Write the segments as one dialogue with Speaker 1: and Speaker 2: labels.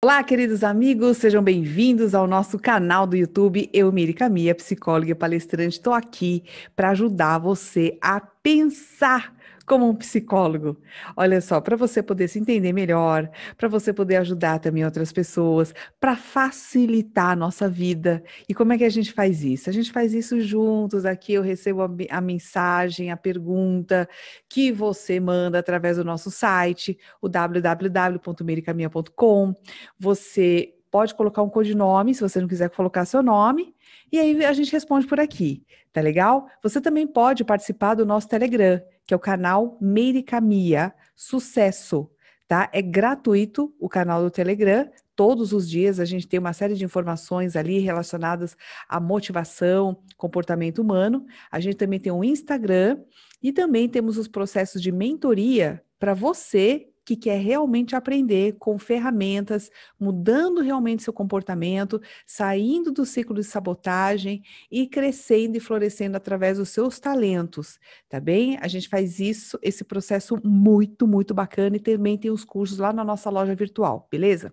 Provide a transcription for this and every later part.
Speaker 1: Olá, queridos amigos, sejam bem-vindos ao nosso canal do YouTube. Eu, Mirica Mia, psicóloga e palestrante, estou aqui para ajudar você a pensar como um psicólogo. Olha só, para você poder se entender melhor, para você poder ajudar também outras pessoas, para facilitar a nossa vida. E como é que a gente faz isso? A gente faz isso juntos. Aqui eu recebo a, a mensagem, a pergunta que você manda através do nosso site, o www.mericaminha.com. Você pode colocar um codinome, se você não quiser colocar seu nome, e aí a gente responde por aqui, tá legal? Você também pode participar do nosso Telegram que é o canal Mericamia Sucesso, tá? É gratuito o canal do Telegram. Todos os dias a gente tem uma série de informações ali relacionadas à motivação, comportamento humano. A gente também tem um Instagram e também temos os processos de mentoria para você que quer realmente aprender com ferramentas, mudando realmente seu comportamento, saindo do ciclo de sabotagem e crescendo e florescendo através dos seus talentos, tá bem? A gente faz isso, esse processo muito, muito bacana e também tem os cursos lá na nossa loja virtual, beleza?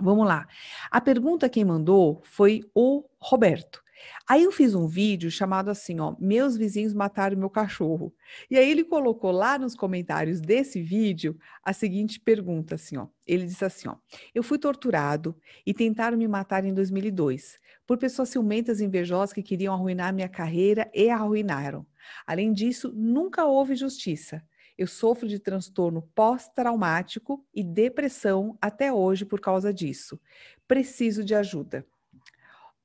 Speaker 1: Vamos lá. A pergunta quem mandou foi o Roberto. Aí eu fiz um vídeo chamado assim, ó, meus vizinhos mataram meu cachorro. E aí ele colocou lá nos comentários desse vídeo a seguinte pergunta, assim, ó. Ele disse assim, ó: "Eu fui torturado e tentaram me matar em 2002 por pessoas ciumentas e invejosas que queriam arruinar minha carreira e arruinaram. Além disso, nunca houve justiça." Eu sofro de transtorno pós-traumático e depressão até hoje por causa disso. Preciso de ajuda.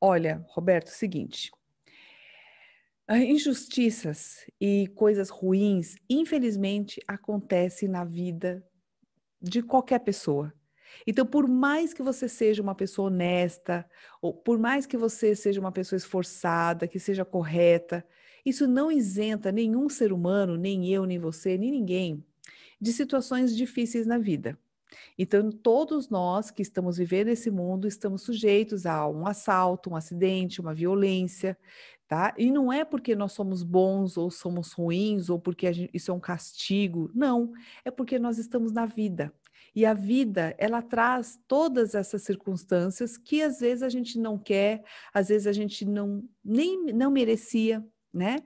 Speaker 1: Olha, Roberto, seguinte. Ah, injustiças e coisas ruins, infelizmente, acontecem na vida de qualquer pessoa. Então, por mais que você seja uma pessoa honesta, ou por mais que você seja uma pessoa esforçada, que seja correta, isso não isenta nenhum ser humano, nem eu, nem você, nem ninguém, de situações difíceis na vida. Então, todos nós que estamos vivendo esse mundo estamos sujeitos a um assalto, um acidente, uma violência, tá? E não é porque nós somos bons ou somos ruins ou porque gente, isso é um castigo, não. É porque nós estamos na vida. E a vida, ela traz todas essas circunstâncias que às vezes a gente não quer, às vezes a gente não nem não merecia, né?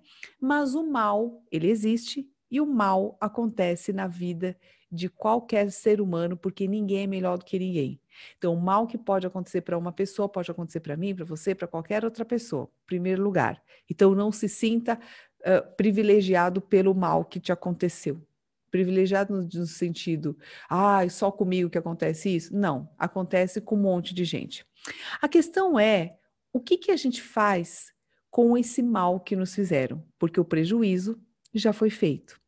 Speaker 1: Mas o mal, ele existe e o mal acontece na vida de qualquer ser humano, porque ninguém é melhor do que ninguém. Então, o mal que pode acontecer para uma pessoa pode acontecer para mim, para você, para qualquer outra pessoa, em primeiro lugar. Então, não se sinta uh, privilegiado pelo mal que te aconteceu. Privilegiado no, no sentido, ah, só comigo que acontece isso? Não, acontece com um monte de gente. A questão é o que, que a gente faz com esse mal que nos fizeram, porque o prejuízo já foi feito.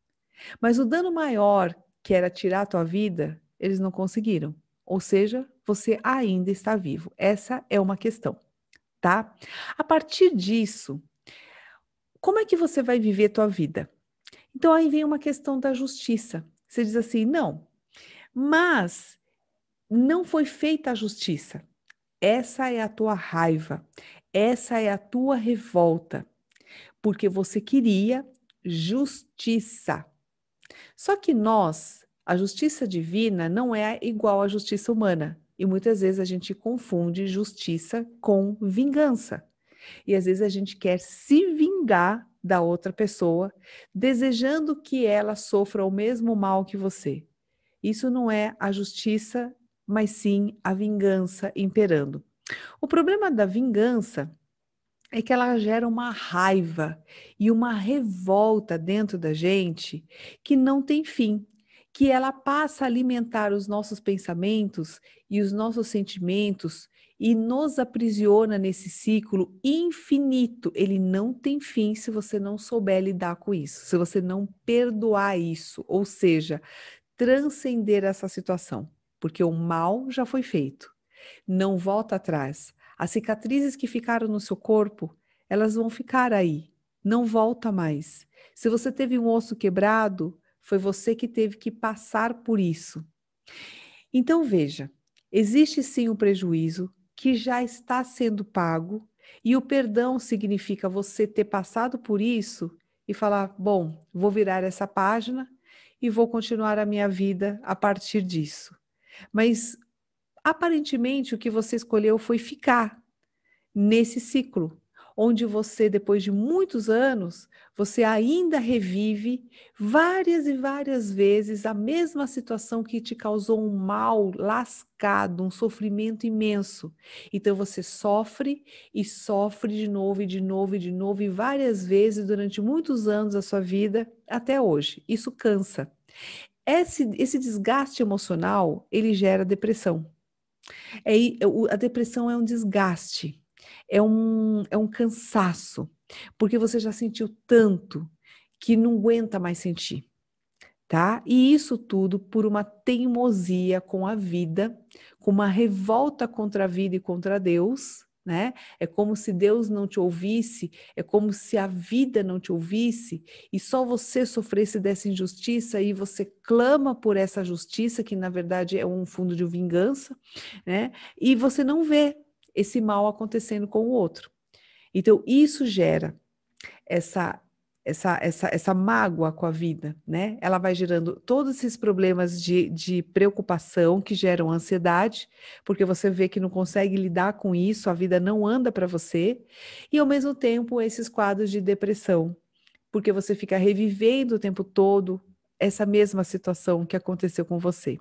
Speaker 1: Mas o dano maior que era tirar a tua vida, eles não conseguiram. Ou seja, você ainda está vivo. Essa é uma questão, tá? A partir disso, como é que você vai viver a tua vida? Então aí vem uma questão da justiça. Você diz assim: "Não, mas não foi feita a justiça. Essa é a tua raiva, essa é a tua revolta, porque você queria justiça. Só que nós, a justiça divina não é igual à justiça humana. E muitas vezes a gente confunde justiça com vingança. E às vezes a gente quer se vingar da outra pessoa, desejando que ela sofra o mesmo mal que você. Isso não é a justiça, mas sim a vingança imperando. O problema da vingança é que ela gera uma raiva e uma revolta dentro da gente que não tem fim, que ela passa a alimentar os nossos pensamentos e os nossos sentimentos e nos aprisiona nesse ciclo infinito. Ele não tem fim se você não souber lidar com isso, se você não perdoar isso, ou seja, transcender essa situação, porque o mal já foi feito. Não volta atrás. As cicatrizes que ficaram no seu corpo, elas vão ficar aí, não volta mais. Se você teve um osso quebrado, foi você que teve que passar por isso. Então veja, existe sim um prejuízo que já está sendo pago, e o perdão significa você ter passado por isso e falar: bom, vou virar essa página e vou continuar a minha vida a partir disso. Mas Aparentemente, o que você escolheu foi ficar nesse ciclo, onde você, depois de muitos anos, você ainda revive várias e várias vezes a mesma situação que te causou um mal lascado, um sofrimento imenso. Então você sofre e sofre de novo e de novo e de novo e várias vezes durante muitos anos da sua vida até hoje. Isso cansa. Esse, esse desgaste emocional ele gera depressão. É, é a depressão é um desgaste, é um, é um cansaço, porque você já sentiu tanto que não aguenta mais sentir, tá? E isso tudo por uma teimosia com a vida, com uma revolta contra a vida e contra Deus, né? É como se Deus não te ouvisse, é como se a vida não te ouvisse e só você sofresse dessa injustiça e você clama por essa justiça, que na verdade é um fundo de vingança, né? E você não vê esse mal acontecendo com o outro. Então, isso gera essa essa, essa, essa mágoa com a vida, né? Ela vai gerando todos esses problemas de, de preocupação que geram ansiedade, porque você vê que não consegue lidar com isso, a vida não anda para você, e ao mesmo tempo esses quadros de depressão, porque você fica revivendo o tempo todo essa mesma situação que aconteceu com você,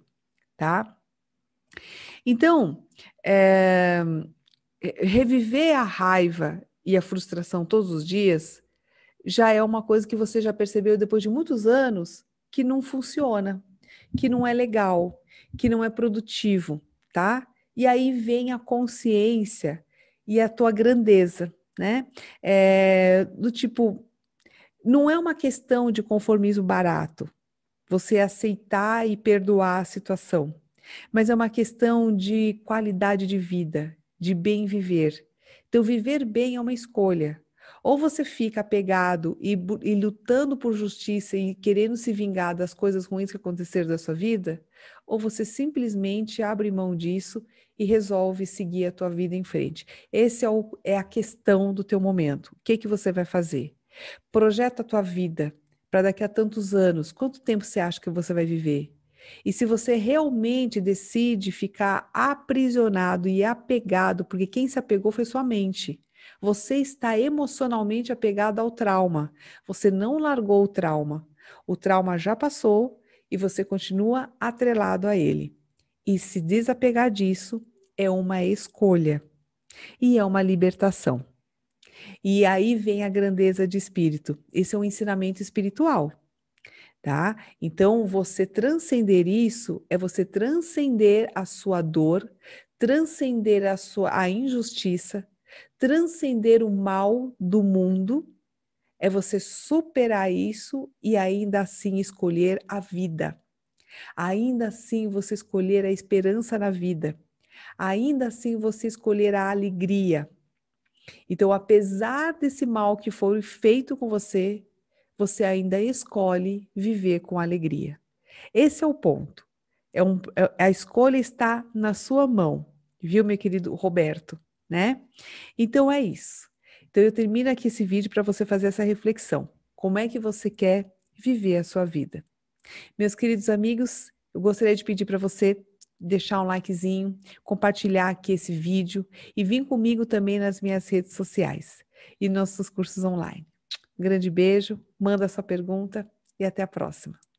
Speaker 1: tá? Então, é, reviver a raiva e a frustração todos os dias já é uma coisa que você já percebeu depois de muitos anos que não funciona, que não é legal, que não é produtivo, tá? E aí vem a consciência e a tua grandeza, né? É, do tipo, não é uma questão de conformismo barato, você aceitar e perdoar a situação, mas é uma questão de qualidade de vida, de bem viver. Então, viver bem é uma escolha, ou você fica apegado e, e lutando por justiça e querendo se vingar das coisas ruins que aconteceram da sua vida, ou você simplesmente abre mão disso e resolve seguir a tua vida em frente. Essa é, é a questão do teu momento. O que, que você vai fazer? Projeta a tua vida para daqui a tantos anos. Quanto tempo você acha que você vai viver? E se você realmente decide ficar aprisionado e apegado, porque quem se apegou foi sua mente. Você está emocionalmente apegado ao trauma. Você não largou o trauma. O trauma já passou e você continua atrelado a ele. E se desapegar disso é uma escolha e é uma libertação. E aí vem a grandeza de espírito. Esse é um ensinamento espiritual. Tá? Então, você transcender isso é você transcender a sua dor, transcender a sua a injustiça, transcender o mal do mundo, é você superar isso e ainda assim escolher a vida. Ainda assim você escolher a esperança na vida. Ainda assim você escolher a alegria. Então, apesar desse mal que foi feito com você, você ainda escolhe viver com alegria. Esse é o ponto. É um, é, a escolha está na sua mão, viu, meu querido Roberto? né? Então é isso. Então eu termino aqui esse vídeo para você fazer essa reflexão. Como é que você quer viver a sua vida? Meus queridos amigos, eu gostaria de pedir para você deixar um likezinho, compartilhar aqui esse vídeo e vir comigo também nas minhas redes sociais e nossos cursos online. Um grande beijo, manda sua pergunta e até a próxima.